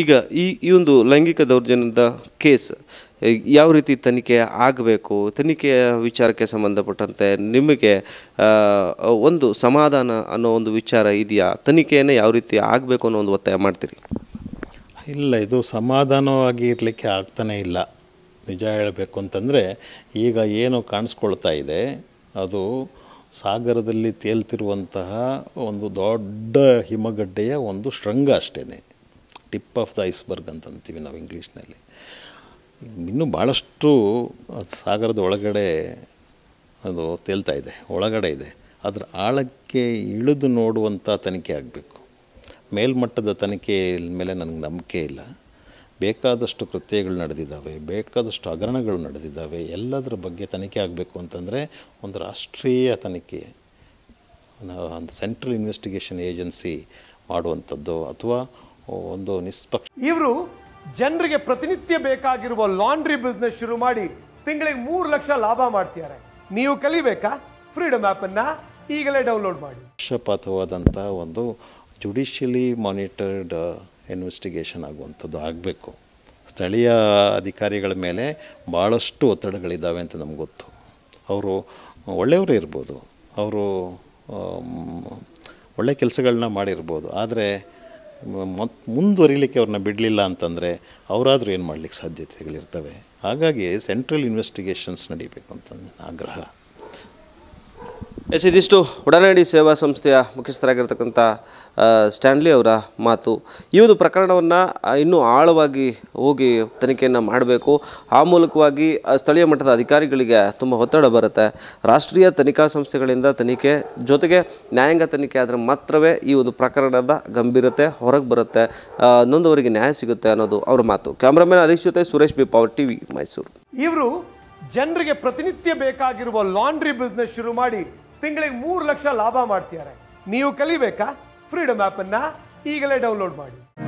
ಈಗ ಈ ಈ ಒಂದು ಲೈಂಗಿಕ ದೌರ್ಜನ್ಯದ ಕೇಸ್ ಯಾವ ರೀತಿ ತನಿಖೆ ಆಗಬೇಕು ತನಿಖೆಯ ವಿಚಾರಕ್ಕೆ ಸಂಬಂಧಪಟ್ಟಂತೆ ನಿಮಗೆ ಒಂದು ಸಮಾಧಾನ ಅನ್ನೋ ಒಂದು ವಿಚಾರ ಇದೆಯಾ ತನಿಖೆಯನ್ನು ಯಾವ ರೀತಿ ಆಗಬೇಕು ಅನ್ನೋ ಒಂದು ಒತ್ತಾಯ ಮಾಡ್ತೀರಿ ಇಲ್ಲ ಇದು ಸಮಾಧಾನವಾಗಿ ಇರಲಿಕ್ಕೆ ಆಗ್ತಾನೇ ಇಲ್ಲ ನಿಜ ಹೇಳಬೇಕು ಅಂತಂದರೆ ಈಗ ಏನು ಕಾಣಿಸ್ಕೊಳ್ತಾ ಇದೆ ಅದು ಸಾಗರದಲ್ಲಿ ತೇಲ್ತಿರುವಂತಹ ಒಂದು ದೊಡ್ಡ ಹಿಮಗಡ್ಡೆಯ ಒಂದು ಶೃಂಗ ಅಷ್ಟೇ ಟಿಪ್ ಆಫ್ ದ ಐಸ್ಬರ್ಗ್ ಅಂತ ಅಂತೀವಿ ನಾವು ಇಂಗ್ಲೀಷ್ನಲ್ಲಿ ಇನ್ನೂ ಭಾಳಷ್ಟು ಸಾಗರದ ಒಳಗಡೆ ಅದು ತೇಲ್ತಾ ಇದೆ ಒಳಗಡೆ ಇದೆ ಅದರ ಆಳಕ್ಕೆ ಇಳಿದು ನೋಡುವಂಥ ತನಿಖೆ ಆಗಬೇಕು ಮೇಲ್ಮಟ್ಟದ ತನಿಖೆ ಮೇಲೆ ನನಗೆ ನಂಬಿಕೆ ಇಲ್ಲ ಬೇಕಾದಷ್ಟು ಕೃತ್ಯಗಳು ನಡೆದಿದ್ದಾವೆ ಬೇಕಾದಷ್ಟು ಹಗರಣಗಳು ನಡೆದಿದ್ದಾವೆ ಎಲ್ಲದರ ಬಗ್ಗೆ ತನಿಖೆ ಆಗಬೇಕು ಅಂತಂದರೆ ಒಂದು ರಾಷ್ಟ್ರೀಯ ತನಿಖೆ ಒಂದು ಸೆಂಟ್ರಲ್ ಇನ್ವೆಸ್ಟಿಗೇಷನ್ ಏಜೆನ್ಸಿ ಮಾಡುವಂಥದ್ದು ಅಥವಾ ಒಂದು ನಿಷ್ಪಕ್ಷ ಇವರು ಜನರಿಗೆ ಪ್ರತಿನಿತ್ಯ ಬೇಕಾಗಿರುವ ಲಾಂಡ್ರಿ ಬಿಸ್ನೆಸ್ ಶುರು ಮಾಡಿ ತಿಂಗಳಿಗೆ ಮೂರು ಲಕ್ಷ ಲಾಭ ಮಾಡ್ತಿದ್ದಾರೆ ನೀವು ಕಲಿಬೇಕಾ ಫ್ರೀಡಮ್ ಆ್ಯಪನ್ನು ಈಗಲೇ ಡೌನ್ಲೋಡ್ ಮಾಡಿ ಪಕ್ಷಪಾತವಾದಂತಹ ಒಂದು ಜುಡಿಷಿಯಲಿ ಮಾನಿಟರ್ಡ್ ಇನ್ವೆಸ್ಟಿಗೇಷನ್ ಆಗುವಂಥದ್ದು ಆಗಬೇಕು ಸ್ಥಳೀಯ ಅಧಿಕಾರಿಗಳ ಮೇಲೆ ಭಾಳಷ್ಟು ಒತ್ತಡಗಳಿದ್ದಾವೆ ಅಂತ ನಮ್ಗೆ ಗೊತ್ತು ಅವರು ಒಳ್ಳೆಯವರು ಇರ್ಬೋದು ಅವರು ಒಳ್ಳೆ ಕೆಲಸಗಳನ್ನ ಮಾಡಿರ್ಬೋದು ಆದರೆ ಮತ್ತು ಮುಂದುವರಿಲಿಕ್ಕೆ ಅವ್ರನ್ನ ಬಿಡಲಿಲ್ಲ ಅಂತಂದರೆ ಅವರಾದರೂ ಏನು ಮಾಡಲಿಕ್ಕೆ ಸಾಧ್ಯತೆಗಳಿರ್ತವೆ ಹಾಗಾಗಿ ಸೆಂಟ್ರಲ್ ಇನ್ವೆಸ್ಟಿಗೇಷನ್ಸ್ ನಡೀಬೇಕು ಅಂತಂದು ಆಗ್ರಹ ಎಸ್ ಇದಿಷ್ಟು ಒಡನಾಡಿ ಸೇವಾ ಸಂಸ್ಥೆಯ ಮುಖ್ಯಸ್ಥರಾಗಿರ್ತಕ್ಕಂಥ ಸ್ಟ್ಯಾನ್ಲಿ ಅವರ ಮಾತು ಈ ಒಂದು ಪ್ರಕರಣವನ್ನು ಇನ್ನೂ ಆಳವಾಗಿ ಹೋಗಿ ತನಿಖೆಯನ್ನು ಮಾಡಬೇಕು ಆ ಮೂಲಕವಾಗಿ ಸ್ಥಳೀಯ ಮಟ್ಟದ ಅಧಿಕಾರಿಗಳಿಗೆ ತುಂಬ ಒತ್ತಡ ಬರುತ್ತೆ ರಾಷ್ಟ್ರೀಯ ತನಿಖಾ ಸಂಸ್ಥೆಗಳಿಂದ ತನಿಖೆ ಜೊತೆಗೆ ನ್ಯಾಯಾಂಗ ತನಿಖೆ ಆದರೆ ಮಾತ್ರವೇ ಈ ಒಂದು ಪ್ರಕರಣದ ಗಂಭೀರತೆ ಹೊರಗೆ ಬರುತ್ತೆ ನೊಂದವರಿಗೆ ನ್ಯಾಯ ಸಿಗುತ್ತೆ ಅನ್ನೋದು ಅವರ ಮಾತು ಕ್ಯಾಮ್ರಾಮನ್ ಹರೀಶ್ ಜೊತೆ Suresh B power TV Mysuru ಇವರು ಜನರಿಗೆ ಪ್ರತಿನಿತ್ಯ ಬೇಕಾಗಿರುವ ಲಾಂಡ್ರಿ ಬಿಸ್ನೆಸ್ ಶುರು ಮಾಡಿ ತಿಂಗಳಿಗೆ ಮೂರು ಲಕ್ಷ ಲಾಭ ಮಾಡ್ತಿದ್ದಾರೆ ನೀವು ಕಲಿಬೇಕಾ ಫ್ರೀಡಮ್ ಆ್ಯಪನ್ನು ಈಗಲೇ ಡೌನ್ಲೋಡ್ ಮಾಡಿ